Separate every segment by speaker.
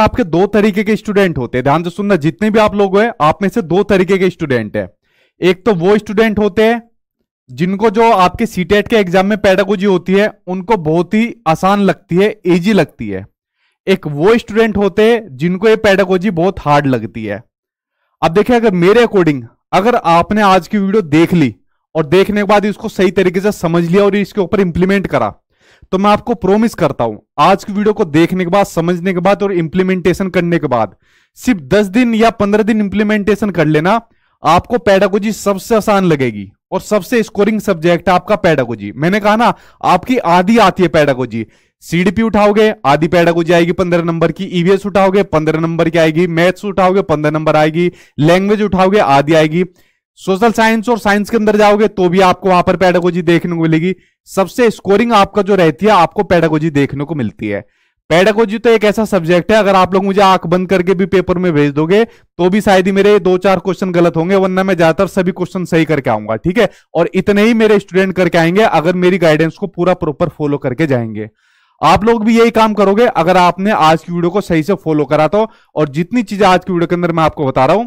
Speaker 1: आपके दो तरीके के स्टूडेंट होते हैं ध्यान से सुनना जितने भी आप लोग हैं आप में से दो तरीके के स्टूडेंट हैं एक तो वो स्टूडेंट होते हैं जिनको जो आपके सीटेट e के एग्जाम में पैडागोजी होती है उनको बहुत ही आसान लगती है इजी लगती है एक वो स्टूडेंट होते हैं जिनको ये पैडागोजी बहुत हार्ड लगती है अब देखिए अगर मेरे अकॉर्डिंग अगर आपने आज की वीडियो देख ली और देखने के बाद इसको सही तरीके से समझ लिया और इसके ऊपर इंप्लीमेंट करा तो मैं आपको प्रोमिस करता हूं आज की वीडियो को देखने के बाद समझने के बाद और इंप्लीमेंटेशन करने के बाद सिर्फ दस दिन या पंद्रह दिन इंप्लीमेंटेशन कर लेना आपको पैडागोजी सबसे आसान लगेगी और सबसे स्कोरिंग सब्जेक्ट है आपका पैडागोजी मैंने कहा ना आपकी आधी आती है पैडागोजी सीडीपी उठाओगे आधी पैडागोजी आएगी पंद्रह नंबर की ईवीएस e उठाओगे पंद्रह नंबर की आएगी मैथ्स उठाओगे पंद्रह नंबर आएगी लैंग्वेज उठाओगे आधी आएगी सोशल साइंस और साइंस के अंदर जाओगे तो भी आपको वहां पर पैडागोजी देखने को मिलेगी सबसे स्कोरिंग आपका जो रहती है आपको पैडागोजी देखने को मिलती है पेडागोजी तो एक ऐसा सब्जेक्ट है अगर आप लोग मुझे आंख बंद करके भी पेपर में भेज दोगे तो भी शायद ही मेरे दो चार क्वेश्चन गलत होंगे वरना मैं ज्यादातर सभी क्वेश्चन सही करके आऊंगा ठीक है और इतने ही मेरे स्टूडेंट करके आएंगे अगर मेरी गाइडेंस को पूरा प्रॉपर फॉलो करके जाएंगे आप लोग भी यही काम करोगे अगर आपने आज की वीडियो को सही से फॉलो करा तो और जितनी चीजें आज की वीडियो के अंदर मैं आपको बता रहा हूं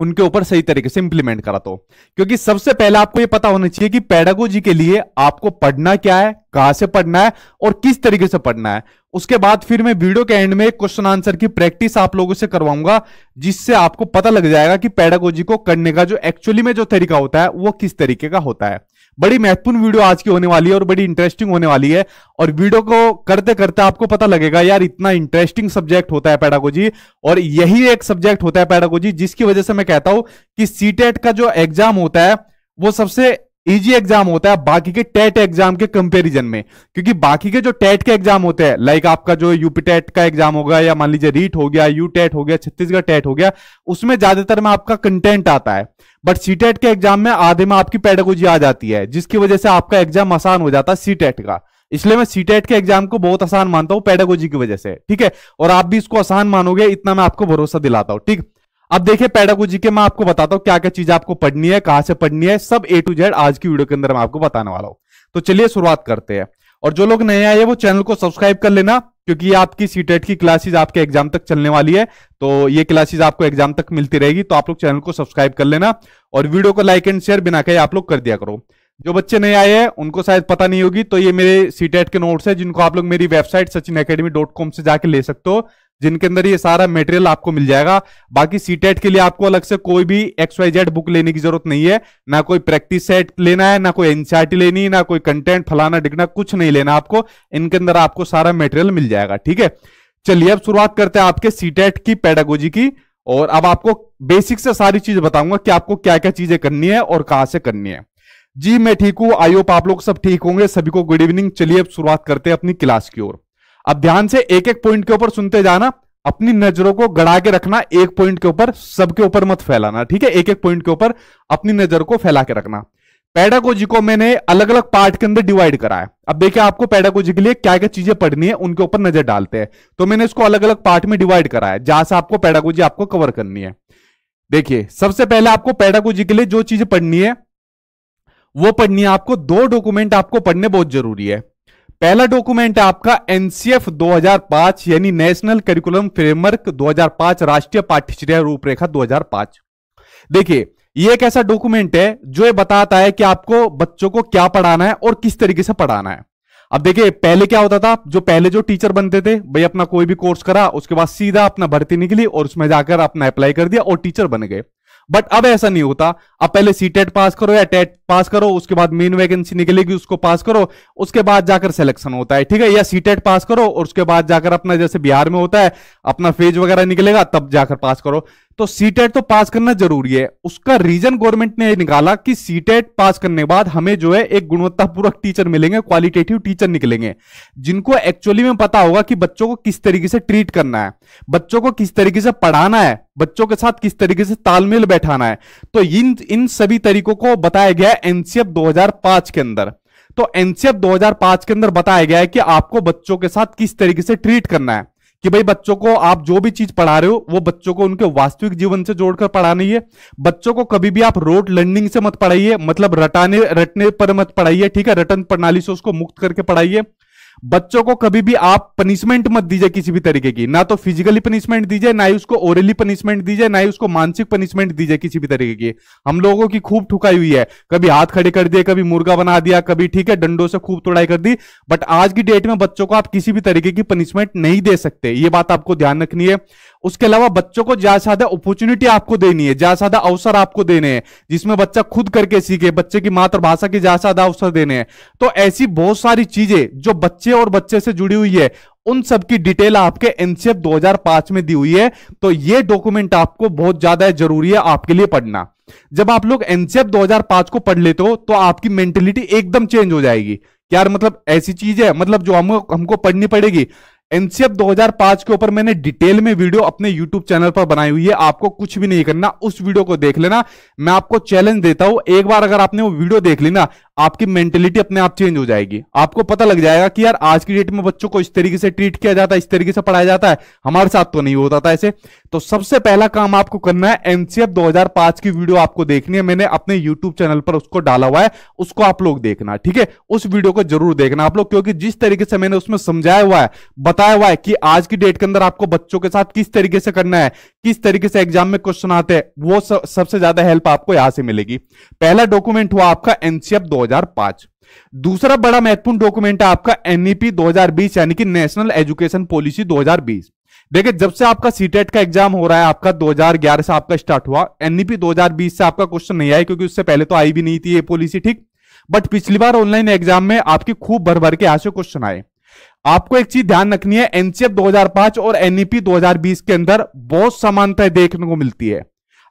Speaker 1: उनके ऊपर सही तरीके से इंप्लीमेंट करा तो क्योंकि सबसे पहले आपको यह पता होना चाहिए कि पेडागोजी के लिए आपको पढ़ना क्या है कहां से पढ़ना है और किस तरीके से पढ़ना है उसके बाद फिर मैं वीडियो के एंड में क्वेश्चन आंसर की प्रैक्टिस आप लोगों से करवाऊंगा जिससे आपको पता लग जाएगा कि पैडागोजी को करने का जो एक्चुअली में जो तरीका होता है वो किस तरीके का होता है बड़ी महत्वपूर्ण वीडियो आज की होने वाली है और बड़ी इंटरेस्टिंग होने वाली है और वीडियो को करते करते आपको पता लगेगा यार इतना इंटरेस्टिंग सब्जेक्ट होता है पैडागोजी और यही एक सब्जेक्ट होता है पैडागोजी जिसकी वजह से मैं कहता हूं कि सीटेट e का जो एग्जाम होता है वो सबसे इजी e एग्जाम होता है बाकी के टेट एग्जाम के कंपैरिजन में क्योंकि बाकी के जो टेट के एग्जाम होते हैं लाइक आपका जो यूपी टेट का एग्जाम होगा या मान लीजिए रीट हो गया यू टेट हो गया छत्तीसगढ़ टेट हो गया उसमें ज्यादातर में आपका कंटेंट आता है बट सी टेट के एग्जाम में आधे में आपकी पेडागोजी आ जाती है जिसकी वजह से आपका एग्जाम आसान हो जाता है सी टेट का इसलिए मैं सी टेट के एग्जाम को बहुत आसान मानता हूं पेडागोजी की वजह से ठीक है और आप भी इसको आसान मानोगे इतना मैं आपको भरोसा दिलाता हूं ठीक अब देखिए पैडागोजी के मैं आपको बताता हूँ क्या क्या चीज आपको पढ़नी है कहां से पढ़नी है सब ए टू जेड आज की वीडियो के अंदर मैं आपको बताने वाला हूँ तो चलिए शुरुआत करते हैं और जो लोग नए आए वो चैनल को सब्सक्राइब कर लेना क्योंकि ये आपकी सीटेट e की क्लासेज आपके एग्जाम तक चलने वाली है तो ये क्लासेज आपको एग्जाम तक मिलती रहेगी तो आप लोग चैनल को सब्सक्राइब कर लेना और वीडियो को लाइक एंड शेयर बिना कहे आप लोग कर दिया करो जो बच्चे नए आए हैं उनको शायद पता नहीं होगी तो ये मेरे सीटेट e के नोट्स है जिनको आप लोग मेरी वेबसाइट सचिन से जाके ले सकते हो जिनके अंदर ये सारा मेटेरियल आपको मिल जाएगा बाकी सी टेट e के लिए आपको अलग से कोई भी एक्स वाई जेड बुक लेने की जरूरत नहीं है ना कोई प्रैक्टिस सेट लेना है ना कोई एनसीआरटी लेनी ना कोई कंटेंट फलाना डिगना कुछ नहीं लेना आपको इनके अंदर आपको सारा मेटेरियल मिल जाएगा ठीक है चलिए अब शुरुआत करते हैं आपके सी टेट e की पेडागोजी की और अब आपको बेसिक से सारी चीज बताऊंगा कि आपको क्या क्या चीजें करनी है और कहां से करनी है जी मैं ठीक हूं आई होप आप लोग सब ठीक होंगे सभी को गुड इवनिंग चलिए अब शुरुआत करते हैं अपनी क्लास की ओर अब ध्यान से एक एक पॉइंट के ऊपर सुनते जाना अपनी नजरों को गड़ा के रखना एक पॉइंट के ऊपर सबके ऊपर मत फैलाना ठीक है एक एक पॉइंट के ऊपर अपनी नजर को फैला के रखना पैडागोजी को मैंने अलग अलग पार्ट के अंदर डिवाइड करा है अब देखिए आपको पैडागोजी के लिए क्या क्या चीजें पढ़नी है उनके ऊपर नजर डालते हैं तो मैंने इसको अलग अलग पार्ट में डिवाइड करा है जहां से आपको पैडागोजी आपको कवर करनी है देखिए सबसे पहले आपको पैडागोजी के लिए जो चीजें पढ़नी है वो पढ़नी है आपको दो डॉक्यूमेंट आपको पढ़ने बहुत जरूरी है पहला डॉक्यूमेंट है आपका एनसीएफ 2005 यानी नेशनल करिकुलम फ्रेमवर्क 2005 राष्ट्रीय पाठ्यचर्या रूपरेखा 2005 देखिए ये एक ऐसा डॉक्यूमेंट है जो ये बताता है कि आपको बच्चों को क्या पढ़ाना है और किस तरीके से पढ़ाना है अब देखिए पहले क्या होता था जो पहले जो टीचर बनते थे भाई अपना कोई भी कोर्स करा उसके बाद सीधा अपना भर्ती निकली और उसमें जाकर अपना अप्लाई कर दिया और टीचर बन गए बट अब ऐसा नहीं होता अब पहले सी टेट पास करो या टेट पास e करो उसके बाद मेन वैकेंसी निकलेगी उसको पास करो उसके बाद जाकर सिलेक्शन होता है ठीक है या सी टेट पास करो और उसके बाद जाकर अपना जैसे बिहार में होता है अपना फेज वगैरह निकलेगा तब जाकर पास करो तो सीटेट e तो पास करना जरूरी है उसका रीजन गवर्नमेंट ने निकाला कि सीटेट e पास करने बाद हमें जो है एक गुणवत्तापूर्वक टीचर मिलेंगे क्वालिटेटिव टीचर निकलेंगे जिनको एक्चुअली में पता होगा कि बच्चों को किस तरीके से ट्रीट करना है बच्चों को किस तरीके से पढ़ाना है बच्चों के साथ किस तरीके से तालमेल बैठाना है तो इन इन सभी तरीकों को बताया गया है एनसीएफ दो के अंदर तो एनसीएफ दो के अंदर बताया गया है कि आपको बच्चों के साथ किस तरीके से ट्रीट करना है कि भाई बच्चों को आप जो भी चीज पढ़ा रहे हो वो बच्चों को उनके वास्तविक जीवन से जोड़कर पढ़ानी है बच्चों को कभी भी आप रोड लर्निंग से मत पढ़ाइए मतलब रटाने रटने पर मत पढ़ाइए ठीक है रटन प्रणाली से उसको मुक्त करके पढ़ाइए बच्चों को कभी भी आप पनिशमेंट मत दीजिए किसी भी तरीके की ना तो फिजिकली पनिशमेंट दीजिए ना ही उसको ओरली पनिशमेंट दीजिए ना ही उसको मानसिक पनिशमेंट दीजिए किसी भी तरीके की हम लोगों की खूब ठुकाई हुई है कभी हाथ खड़े कर दिए कभी मुर्गा बना दिया कभी ठीक है डंडों से खूब तोड़ाई कर दी बट आज की डेट में बच्चों को आप किसी भी तरीके की पनिशमेंट नहीं दे सकते ये बात आपको ध्यान रखनी है उसके अलावा बच्चों को ज्यादा ज्यादा अपॉर्चुनिटी आपको देनी है ज्यादा ज्यादा अवसर आपको देने हैं जिसमें बच्चा खुद करके सीखे बच्चे की मातृभाषा के ज्यादा ज्यादा अवसर देने हैं तो ऐसी बहुत सारी चीजें जो बच्चे और बच्चे से जुड़ी हुई है उन सब की डिटेल आपके एनसीएफ 2005 में दी हुई है तो ये डॉक्यूमेंट आपको बहुत ज्यादा जरूरी है आपके लिए पढ़ना जब आप लोग एनसीएफ 2005 को पढ़ लेते हो तो आपकी मेंटेलिटी एकदम चेंज हो जाएगी यार मतलब ऐसी चीज है मतलब जो हम हमको पढ़नी पड़ेगी एनसीएफ 2005 के ऊपर मैंने डिटेल में वीडियो अपने यूट्यूब चैनल पर बनाई हुई है आपको कुछ भी नहीं करना उस वीडियो को देख लेना मैं आपको चैलेंज देता हूं एक बार अगर आपने वो वीडियो देख ली ना आपकी मेंटेलिटी अपने आप चेंज हो जाएगी आपको पता लग जाएगा कि यार आज की डेट में बच्चों को इस तरीके से ट्रीट किया जाता है इस तरीके से पढ़ाया जाता है हमारे साथ तो नहीं होता था ऐसे तो सबसे पहला काम आपको करना है एनसीएफ 2005 की वीडियो आपको देखनी है मैंने अपने यूट्यूब चैनल पर उसको डाला हुआ है उसको आप लोग देखना ठीक है उस वीडियो को जरूर देखना आप लोग क्योंकि जिस तरीके से मैंने उसमें समझाया हुआ है बताया हुआ है कि आज की डेट के अंदर आपको बच्चों के साथ किस तरीके से करना है किस तरीके से एग्जाम में क्वेश्चन आते हैं वो सबसे ज्यादा हेल्प आपको यहां से मिलेगी पहला डॉक्यूमेंट हुआ आपका एनसीएफ दो 2005 दूसरा बड़ा महत्वपूर्ण डॉक्यूमेंट है आपका एनईपी e 2020 यानी कि नेशनल एजुकेशन पॉलिसी 2020 देखिए जब से आपका सीटेट e का एग्जाम हो रहा है आपका 2011 से आपका स्टार्ट हुआ एनईपी e 2020 से आपका क्वेश्चन नहीं आया क्योंकि उससे पहले तो आई भी नहीं थी ये पॉलिसी ठीक बट पिछली बार ऑनलाइन एग्जाम में आपकी खूब भर भर के यहां से क्वेश्चन आए आपको एक चीज ध्यान रखनी है एनसीएफ 2005 और एनईपी 2020 के अंदर बहुत समानता देखने को मिलती है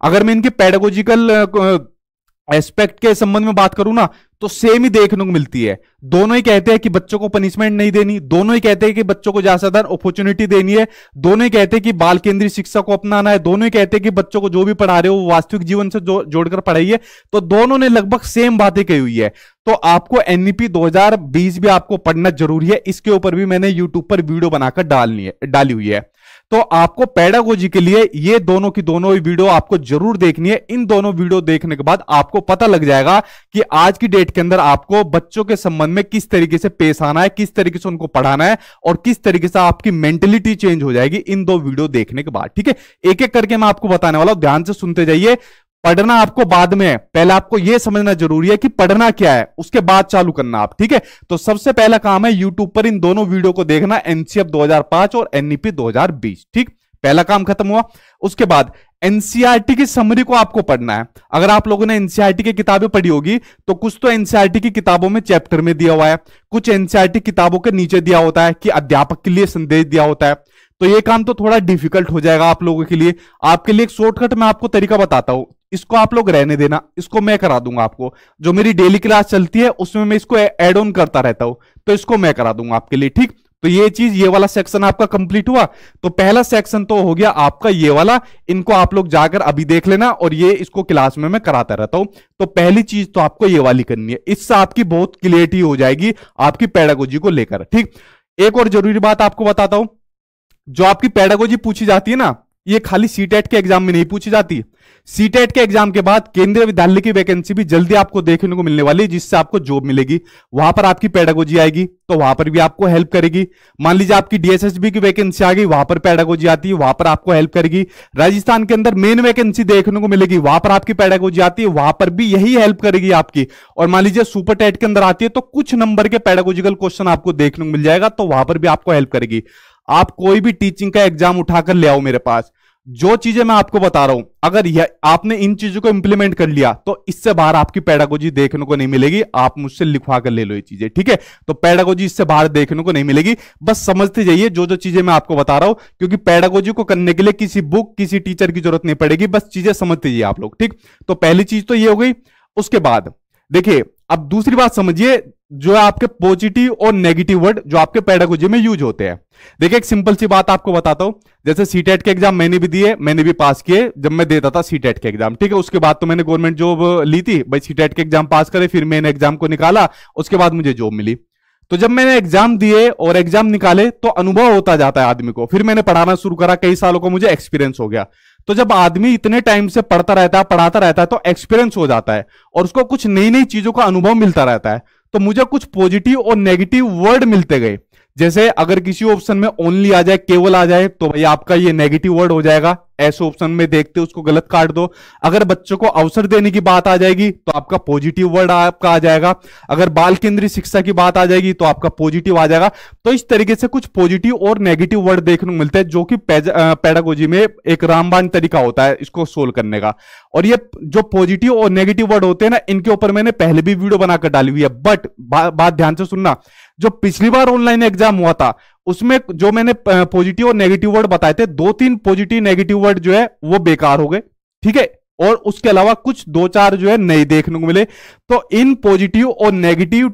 Speaker 1: अगर मैं इनकी पेडागोजिकल एस्पेक्ट के संबंध में बात करूं ना तो सेम ही देखने को मिलती है दोनों ही कहते हैं कि बच्चों को पनिशमेंट नहीं देनी दोनों ही कहते हैं कि बच्चों को ज्यादा ज्यादा अपॉर्चुनिटी देनी है दोनों ही कहते हैं कि बाल केंद्रीय शिक्षा को अपनाना है दोनों ही कहते हैं कि बच्चों को जो भी पढ़ा रहे हो वो वास्तविक जीवन से जो, जोड़कर पढ़ाइए तो दोनों ने लगभग सेम बातें कही हुई है तो आपको एनईपी e दो भी आपको पढ़ना जरूरी है इसके ऊपर भी मैंने यूट्यूब पर वीडियो बनाकर डालनी है डाली हुई है तो आपको पैडागोजी के लिए ये दोनों की दोनों वीडियो आपको जरूर देखनी है इन दोनों वीडियो देखने के बाद आपको पता लग जाएगा कि आज की डेट के अंदर आपको बच्चों के संबंध में किस तरीके से पेश आना है किस तरीके से उनको पढ़ाना है और किस तरीके से आपकी मेंटेलिटी चेंज हो जाएगी इन दो वीडियो देखने के बाद ठीक है एक एक करके मैं आपको बताने वाला हूं ध्यान से सुनते जाइए पढ़ना आपको बाद में है पहले आपको यह समझना जरूरी है कि पढ़ना क्या है उसके बाद चालू करना आप ठीक है तो सबसे पहला काम है यूट्यूब पर इन दोनों वीडियो को देखना एनसीएफ 2005 और एनईपी e 2020 ठीक पहला काम खत्म हुआ उसके बाद एनसीआरटी e की समरी को आपको पढ़ना है अगर आप लोगों ने एनसीआरटी e की किताबें पढ़ी होगी तो कुछ तो एनसीआरटी की किताबों में चैप्टर में दिया हुआ है कुछ एनसीआरटी किताबों के नीचे दिया होता है कि अध्यापक के लिए संदेश दिया होता है तो ये काम तो थोड़ा डिफिकल्ट हो जाएगा आप लोगों के लिए आपके लिए एक शॉर्टकट मैं आपको तरीका बताता हूं इसको आप लोग रहने देना इसको मैं करा दूंगा आपको जो मेरी डेली क्लास चलती है उसमें मैं इसको एड ऑन करता रहता हूं तो इसको मैं करा दूंगा आपके लिए ठीक तो ये चीज ये वाला सेक्शन आपका कंप्लीट हुआ तो पहला सेक्शन तो हो गया आपका ये वाला इनको आप लोग जाकर अभी देख लेना और ये इसको क्लास में मैं कराता रहता हूं तो पहली चीज तो आपको ये वाली करनी है इससे आपकी बहुत क्लियरिटी हो जाएगी आपकी पैडागोजी को लेकर ठीक एक और जरूरी बात आपको बताता हूं जो आपकी पैडागोजी पूछी जाती है ना ये खाली सीटेट e के एग्जाम में नहीं पूछी जाती सीटेट e के एग्जाम के बाद केंद्रीय विद्यालय की वैकेंसी भी जल्दी आपको देखने को मिलने वाली है जिससे आपको जॉब मिलेगी वहां पर आपकी पेडागोजी आएगी तो वहां पर भी आपको हेल्प करेगी मान लीजिए आपकी डीएसएसबी की वैकेंसी आ गई वहां पर पेडागोजी आती है वहां पर आपको हेल्प करेगी राजस्थान के अंदर मेन वैकेंसी देखने को मिलेगी वहां पर आपकी पेडागोजी आती है वहां पर भी यही हेल्प करेगी आपकी और मान लीजिए सुपर टेट के अंदर आती है तो कुछ नंबर के पेडागोजिकल क्वेश्चन आपको देखने को मिल जाएगा तो वहां पर भी आपको हेल्प करेगी आप कोई भी टीचिंग का एग्जाम उठाकर ले आओ मेरे पास जो चीजें मैं आपको बता रहा हूं अगर यह आपने इन चीजों को इंप्लीमेंट कर लिया तो इससे बाहर आपकी पैडागोजी देखने को नहीं मिलेगी आप मुझसे लिखवा कर ले लो ये चीजें ठीक है तो पैडागोजी इससे बाहर देखने को नहीं मिलेगी बस समझते जाइए जो जो चीजें मैं आपको बता रहा हूं क्योंकि पैडागोजी को करने के लिए किसी बुक किसी टीचर की जरूरत नहीं पड़ेगी बस चीजें समझते जाइए आप लोग ठीक तो पहली चीज तो ये हो गई उसके बाद देखिए अब दूसरी बात समझिए जो है आपके पॉजिटिव और नेगेटिव वर्ड जो आपके पैडागोजी में यूज होते हैं देखिए एक सिंपल सी बात आपको बताता हूं जैसे सीटेट e के एग्जाम मैंने भी दिए मैंने भी पास किए जब मैं देता था सीटेट e के एग्जाम ठीक है उसके बाद तो मैंने गवर्नमेंट जॉब ली थी भाई सीटेट e के एग्जाम पास करे फिर मैंने एग्जाम को निकाला उसके बाद मुझे जॉब मिली तो जब मैंने एग्जाम दिए और एग्जाम निकाले तो अनुभव होता जाता है आदमी को फिर मैंने पढ़ाना शुरू करा कई सालों को मुझे एक्सपीरियंस हो गया तो जब आदमी इतने टाइम से पढ़ता रहता है पढ़ाता रहता है तो एक्सपीरियंस हो जाता है और उसको कुछ नई नई चीजों का अनुभव मिलता रहता है तो मुझे कुछ पॉजिटिव और नेगेटिव वर्ड मिलते गए जैसे अगर किसी ऑप्शन में ओनली आ जाए केवल आ जाए तो भाई आपका ये नेगेटिव वर्ड हो जाएगा ऐसे ऑप्शन में देखते उसको गलत काट दो अगर बच्चों को अवसर देने की बात आ जाएगी तो आपका पॉजिटिव वर्ड आपका आ जाएगा अगर बाल केंद्रीय शिक्षा की बात आ जाएगी तो आपका पॉजिटिव आ जाएगा तो इस तरीके से कुछ पॉजिटिव और नेगेटिव वर्ड देखने को मिलते हैं जो कि पेडागोजी में एक रामबान तरीका होता है इसको सोल्व करने का और ये जो पॉजिटिव और नेगेटिव वर्ड होते हैं ना इनके ऊपर मैंने पहले भी वीडियो बनाकर डाली हुई है बट बात ध्यान से सुनना जो पिछली बार ऑनलाइन एग्जाम हुआ था उसमें जो मैंने पॉजिटिव और नेगेटिव वर्ड बताए थे दो तीन पॉजिटिव नेगेटिव वर्ड जो है वो बेकार हो गए ठीक है और उसके अलावा कुछ दो चार जो है नहीं देखने को मिले तो इन पॉजिटिव और नेगेटिव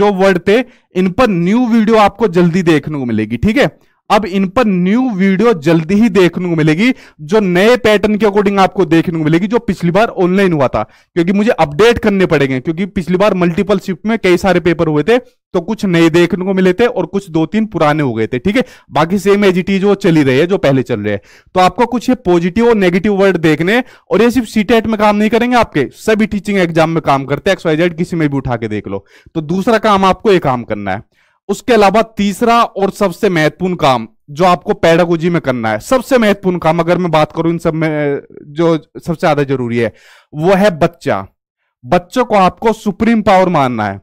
Speaker 1: जो वर्ड थे इन पर न्यू वीडियो आपको जल्दी देखने को मिलेगी ठीक है अब इन पर न्यू वीडियो जल्दी ही देखने को मिलेगी जो नए पैटर्न के अकॉर्डिंग आपको देखने को मिलेगी जो पिछली बार ऑनलाइन हुआ था क्योंकि मुझे अपडेट करने पड़ेंगे क्योंकि पिछली बार मल्टीपल शिफ्ट में कई सारे पेपर हुए थे तो कुछ नए देखने को मिले थे और कुछ दो तीन पुराने हो गए थे ठीक है बाकी सेम एजिटीज वो चली रही है जो पहले चल रहे हैं तो आपको कुछ ये पॉजिटिव और नेगेटिव वर्ड देखने और ये सिर्फ सीटेट e में काम नहीं करेंगे आपके सभी टीचिंग एग्जाम में काम करते हैं एक्सवाइजेड किसी में भी उठा के देख लो तो दूसरा काम आपको ये काम करना है उसके अलावा तीसरा और सबसे महत्वपूर्ण काम जो आपको पैडागोजी में करना है सबसे महत्वपूर्ण काम अगर मैं बात करूं इन सब में जो सबसे ज्यादा जरूरी है वो है बच्चा बच्चों को आपको सुप्रीम पावर मानना है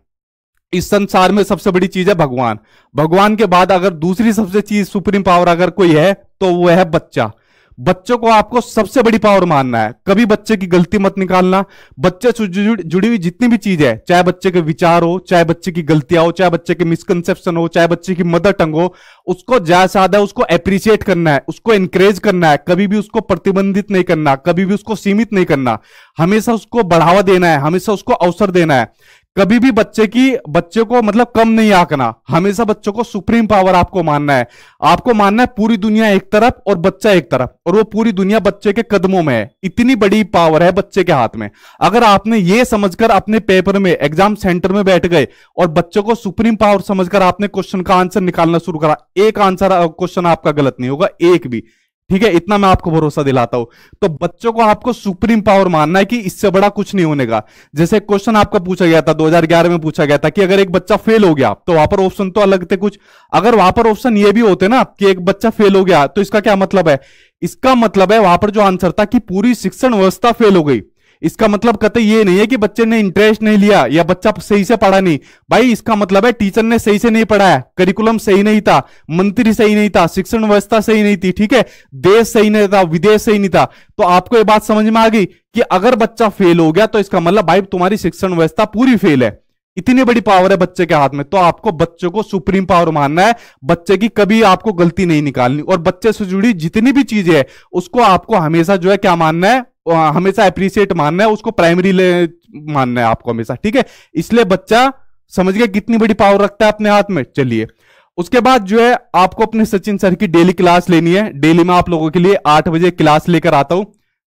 Speaker 1: इस संसार में सबसे बड़ी चीज है भगवान भगवान के बाद अगर दूसरी सबसे चीज सुप्रीम पावर अगर कोई है तो वो है बच्चा बच्चों को आपको सबसे बड़ी पावर मानना है कभी बच्चे की गलती मत निकालना बच्चे से जुड़ी हुई जितनी भी चीज है चाहे बच्चे के विचार हो चाहे बच्चे की गलतियां हो चाहे बच्चे के मिसकंसेप्शन हो चाहे बच्चे की मदर टंग हो उसको ज्यादा ज्यादा उसको अप्रिशिएट करना है उसको एनकरेज करना है कभी भी उसको प्रतिबंधित नहीं करना कभी भी उसको सीमित नहीं करना हमेशा उसको बढ़ावा देना है हमेशा उसको अवसर देना है कभी भी बच्चे की बच्चे को मतलब कम नहीं आंकना हमेशा बच्चों को सुप्रीम पावर आपको मानना है आपको मानना है पूरी दुनिया एक तरफ और बच्चा एक तरफ और वो पूरी दुनिया बच्चे के कदमों में है इतनी बड़ी पावर है बच्चे के हाथ में अगर आपने ये समझकर अपने पेपर में एग्जाम सेंटर में बैठ गए और बच्चों को सुप्रीम पावर समझकर आपने क्वेश्चन का आंसर निकालना शुरू करा एक आंसर क्वेश्चन आपका गलत नहीं होगा एक भी ठीक है इतना मैं आपको भरोसा दिलाता हूं तो बच्चों को आपको सुप्रीम पावर मानना है कि इससे बड़ा कुछ नहीं होने का जैसे क्वेश्चन आपका पूछा गया था 2011 में पूछा गया था कि अगर एक बच्चा फेल हो गया तो वहां पर ऑप्शन तो अलग थे कुछ अगर वहां पर ऑप्शन ये भी होते ना कि एक बच्चा फेल हो गया तो इसका क्या मतलब है इसका मतलब है वहां पर जो आंसर था कि पूरी शिक्षण व्यवस्था फेल हो गई इसका मतलब कहते ये नहीं है कि बच्चे ने इंटरेस्ट नहीं लिया या बच्चा सही से पढ़ा नहीं भाई इसका मतलब है टीचर ने सही से नहीं पढ़ाया करिकुलम सही नहीं था मंत्री सही नहीं था शिक्षण व्यवस्था सही नहीं थी ठीक है देश सही नहीं था विदेश सही नहीं था तो आपको ये बात समझ में आ गई कि अगर बच्चा फेल हो गया तो इसका मतलब भाई तुम्हारी शिक्षण व्यवस्था पूरी फेल है इतनी बड़ी पावर है बच्चे के हाथ में तो आपको बच्चों को सुप्रीम पावर मानना है बच्चे की कभी आपको गलती नहीं निकालनी और बच्चे से जुड़ी जितनी भी चीजें हैं उसको आपको हमेशा जो है क्या मानना है हमेशा अप्रिशिएट मानना है उसको प्राइमरी ले मानना है आपको हमेशा ठीक है इसलिए बच्चा समझ गया कितनी बड़ी पावर रखता है अपने हाथ में चलिए उसके बाद जो है आपको अपने सचिन सर की डेली क्लास लेनी है डेली में आप लोगों के लिए आठ बजे क्लास लेकर आता हूं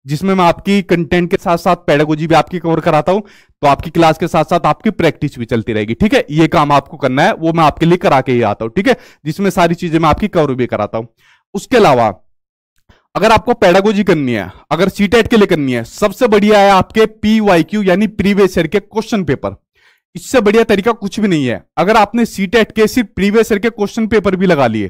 Speaker 1: जिसमें मैं आपकी कंटेंट के साथ साथ पेडागोजी भी आपकी कवर कराता हूं तो आपकी क्लास के साथ साथ आपकी प्रैक्टिस भी चलती रहेगी ठीक है ये काम आपको करना है वो मैं आपके लिए करा के ही आता हूं ठीक है जिसमें सारी चीजें मैं आपकी कवर भी कराता हूं उसके अलावा अगर आपको पैडागोजी करनी है अगर सीटेट e के लिए करनी है सबसे बढ़िया है आपके पी वाई क्यू यानी प्रीवियस ईयर के क्वेश्चन पेपर इससे बढ़िया तरीका कुछ भी नहीं है अगर आपने सीटेट e के सिर्फ प्रीवियस ईयर के क्वेश्चन पेपर भी लगा लिए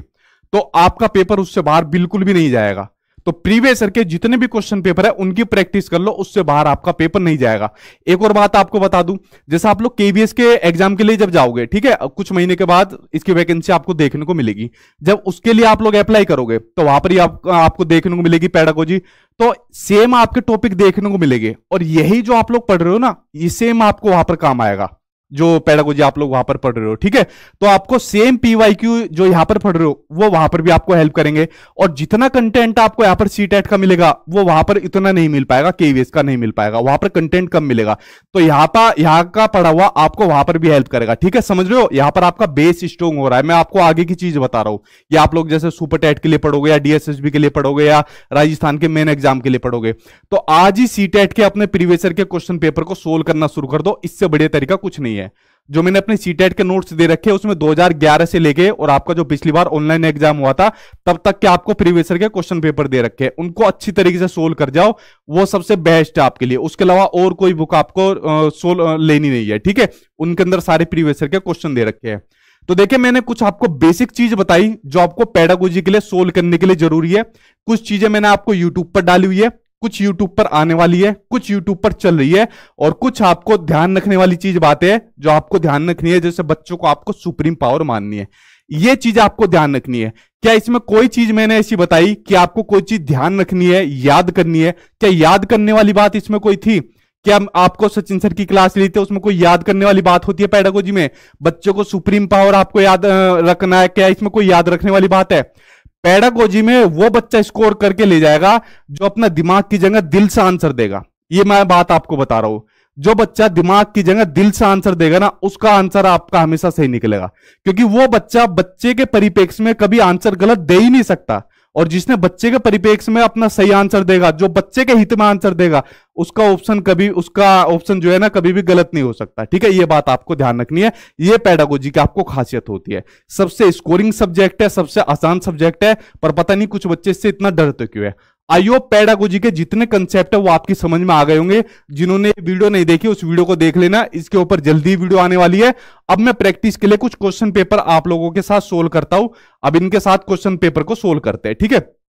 Speaker 1: तो आपका पेपर उससे बाहर बिल्कुल भी नहीं जाएगा तो प्रीवियस के जितने भी क्वेश्चन पेपर है उनकी प्रैक्टिस कर लो उससे बाहर आपका पेपर नहीं जाएगा एक और बात आपको बता दूं जैसे आप लोग केवीएस के एग्जाम के लिए जब जाओगे ठीक है कुछ महीने के बाद इसकी वैकेंसी आपको देखने को मिलेगी जब उसके लिए आप लोग अप्लाई करोगे तो वहां पर ही आप, आपको देखने को मिलेगी पैडागोजी तो सेम आपके टॉपिक देखने को मिलेगी और यही जो आप लोग पढ़ रहे हो ना ये सेम आपको वहां पर काम आएगा जो पैडागोजी आप लोग वहां पर पढ़ रहे हो ठीक है तो आपको सेम पीवाईक्यू जो यहां पर पढ़ रहे हो वो वहां पर भी आपको हेल्प करेंगे और जितना कंटेंट आपको यहां पर सी टेट e का मिलेगा वो वहां पर इतना नहीं मिल पाएगा केवीएस का नहीं मिल पाएगा वहां पर कंटेंट कम मिलेगा तो यहां पर यहां का पढ़ा हुआ आपको वहां पर भी हेल्प करेगा ठीक है समझ रहे हो यहां पर आपका बेस स्ट्रॉन्ग हो रहा है मैं आपको आगे की चीज बता रहा हूं या आप लोग जैसे सुपर टेट के लिए पढ़ोगे या डीएसएसबी के लिए पढ़ोगे या राजस्थान के मेन एग्जाम के लिए पढ़ोगे तो आज ही सी टेट e के अपने प्रीवियस के क्वेश्चन पेपर को सोल्व करना शुरू कर दो इससे बढ़िया तरीका कुछ नहीं है है जो मैंने अपने सी e के नोट्स दे रखे उसमें 2011 से लेके और आपका जो पिछली बार ऑनलाइन एग्जाम हुआ था तब तक के आपको प्रीवियसर के क्वेश्चन पेपर दे रखे हैं उनको अच्छी तरीके से सोल्व कर जाओ वो सबसे बेस्ट है आपके लिए उसके अलावा और कोई बुक आपको सोल्व लेनी नहीं है ठीक है उनके अंदर सारे प्रीवियसर के क्वेश्चन दे रखे हैं तो देखिए मैंने कुछ आपको बेसिक चीज बताई जो आपको पेडागोजी के लिए सोल्व करने के लिए जरूरी है कुछ चीजें मैंने आपको यूट्यूब पर डाली हुई है कुछ यूट्यूब पर आने वाली है कुछ यूट्यूब पर चल रही है और कुछ आपको ध्यान रखने वाली चीज बातें जो आपको ध्यान रखनी है जैसे बच्चों को आपको सुप्रीम पावर माननी है ये चीज आपको ध्यान रखनी है क्या इसमें कोई चीज मैंने ऐसी बताई कि आपको कोई चीज ध्यान रखनी है याद करनी है क्या याद करने वाली बात इसमें कोई थी क्या आपको सचिन सर की क्लास ली थी उसमें कोई याद करने वाली बात होती है पैडागोजी में बच्चों को सुप्रीम पावर आपको याद रखना है क्या इसमें कोई याद रखने वाली बात है पैडागोजी में वो बच्चा स्कोर करके ले जाएगा जो अपना दिमाग की जगह दिल से आंसर देगा ये मैं बात आपको बता रहा हूं जो बच्चा दिमाग की जगह दिल से आंसर देगा ना उसका आंसर आपका हमेशा सही निकलेगा क्योंकि वो बच्चा बच्चे के परिपेक्ष में कभी आंसर गलत दे ही नहीं सकता और जिसने बच्चे के परिपेक्ष में अपना सही आंसर देगा जो बच्चे के हित में आंसर देगा उसका ऑप्शन कभी उसका ऑप्शन जो है ना कभी भी गलत नहीं हो सकता ठीक है ये बात आपको ध्यान रखनी है ये पैडागोजी की आपको खासियत होती है सबसे स्कोरिंग सब्जेक्ट है सबसे आसान सब्जेक्ट है पर पता नहीं कुछ बच्चे इससे इतना डरते क्यों है आईओ पैडागोजी के जितने कंसेप्ट है वो आपकी समझ में आ गए होंगे जिन्होंने वीडियो नहीं देखी उस वीडियो को देख लेना इसके ऊपर जल्दी वीडियो आने वाली है अब मैं प्रैक्टिस के लिए कुछ क्वेश्चन पेपर आप लोगों के साथ सोल्व करता हूं अब इनके साथ क्वेश्चन पेपर को सोल्व करते हैं ठीक है थीके?